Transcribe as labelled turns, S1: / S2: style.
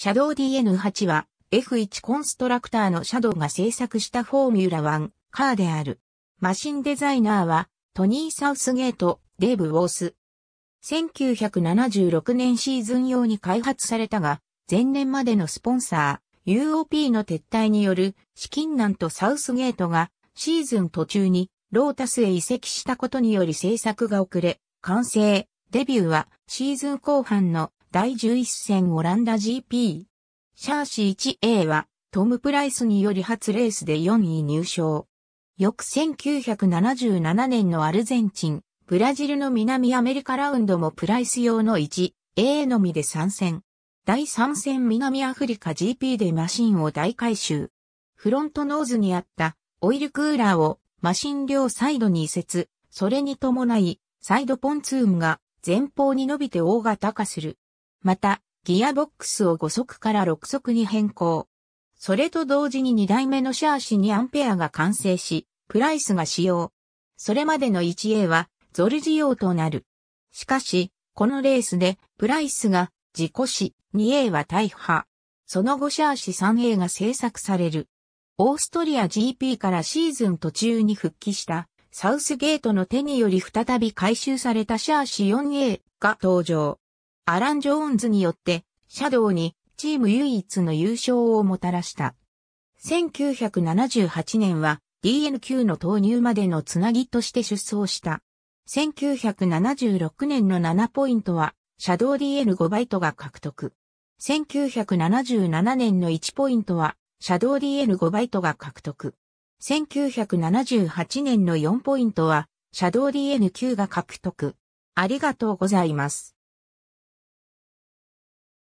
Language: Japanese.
S1: シャドウ DN8 は F1 コンストラクターのシャドウが制作したフォーミュラ1カーである。マシンデザイナーはトニー・サウスゲート、デーブ・ウォース。1976年シーズン用に開発されたが、前年までのスポンサー、UOP の撤退による資金難とサウスゲートがシーズン途中にロータスへ移籍したことにより制作が遅れ、完成、デビューはシーズン後半の第11戦オランダ GP。シャーシ 1A はトム・プライスにより初レースで4位入賞。翌1977年のアルゼンチン、ブラジルの南アメリカラウンドもプライス用の 1A のみで参戦。第3戦南アフリカ GP でマシンを大回収。フロントノーズにあったオイルクーラーをマシン両サイドに移設、それに伴い、サイドポンツームが前方に伸びて大型化する。また、ギアボックスを5速から6速に変更。それと同時に2台目のシャーシにアンペアが完成し、プライスが使用。それまでの 1A はゾル仕様となる。しかし、このレースでプライスが事故死、2A は大破。その後シャーシ 3A が制作される。オーストリア GP からシーズン途中に復帰したサウスゲートの手により再び回収されたシャーシ 4A が登場。アラン・ジョーンズによって、シャドウにチーム唯一の優勝をもたらした。1978年は DNQ の投入までのつなぎとして出走した。1976年の7ポイントは、シャドウ DN5 バイトが獲得。1977年の1ポイントは、シャドウ DN5 バイトが獲得。1978年の4ポイントは、シャドウ DN9 が獲得。ありがとうございます。